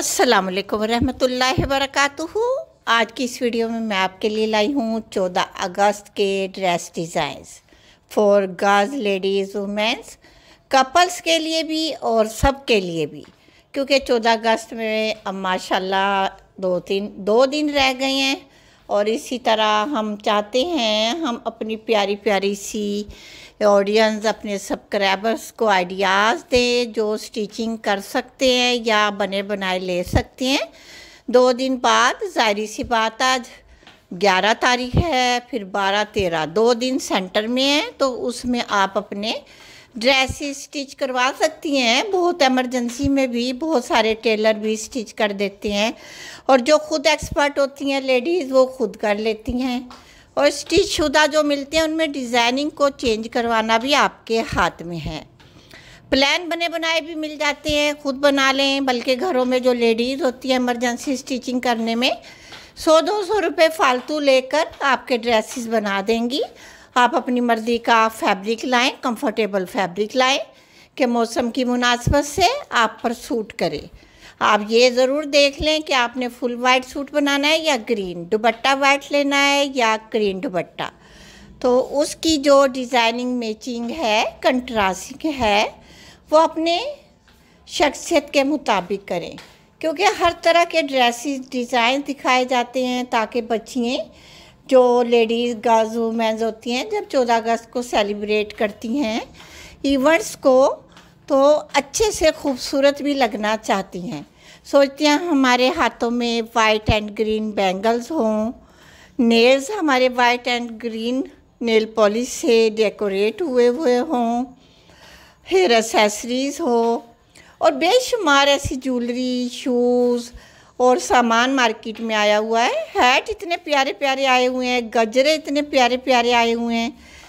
अस्सलाम वालेकुम रहमतुल्लाहि वरकatuhu आज की इस वीडियो में मैं आपके लिए लाई हूँ 14 अगस्त के dress designs for girls ladies womens couples के लिए भी और सब के लिए भी क्योंकि 14 अगस्त में अब माशाल्लाह दो तीन दो दिन रह गए हैं और इसी तरह हम चाहते हैं हम अपनी प्यारी प्यारी सी ऑडियंस अपने सब्सक्राइबर्स को आइडियाज़ दें जो स्टिचिंग कर सकते हैं या बने बनाए ले सकते हैं दो दिन बाद ज़ाहरी सी बात आज ग्यारह तारीख है फिर बारह तेरह दो दिन सेंटर में है तो उसमें आप अपने ड्रेस स्टिच करवा सकती हैं बहुत एमरजेंसी में भी बहुत सारे टेलर भी स्टिच कर देते हैं और जो खुद एक्सपर्ट होती हैं लेडीज़ वो खुद कर लेती हैं और स्टिच शुदा जो मिलते हैं उनमें डिज़ाइनिंग को चेंज करवाना भी आपके हाथ में है प्लान बने बनाए भी मिल जाते हैं खुद बना लें बल्कि घरों में जो लेडीज़ होती हैं इमरजेंसी स्टिचिंग करने में सौ दो सौ रुपये फालतू लेकर आपके ड्रेसेस बना देंगी आप अपनी मर्ज़ी का फैब्रिक लाएं कंफर्टेबल फैब्रिक लाएं कि मौसम की मुनासबत से आप पर सूट करे आप ये ज़रूर देख लें कि आपने फुल वाइट सूट बनाना है या ग्रीन दुबट्टा वाइट लेना है या ग्रीन दुबट्टा तो उसकी जो डिज़ाइनिंग मैचिंग है कंट्रास्टिंग है वो अपने शख्सियत के मुताबिक करें क्योंकि हर तरह के ड्रेसिस डिज़ाइन दिखाए जाते हैं ताकि बच्चियाँ जो लेडीज़ गर्ल्स वुमेंस होती हैं जब चौदह अगस्त को सेलिब्रेट करती हैं इवेंट्स को तो अच्छे से खूबसूरत भी लगना चाहती हैं सोचती हैं हमारे हाथों में वाइट एंड ग्रीन बैंगल्स हों नेल्स हमारे white and green nail polish से डेकोरेट हुए हुए हों हेयर एसेसरीज हो और बेशुमार ऐसी ज्वेलरी शूज़ और सामान मार्केट में आया हुआ है हैट इतने प्यारे प्यारे आए हुए हैं गजरे इतने प्यारे प्यारे आए हुए हैं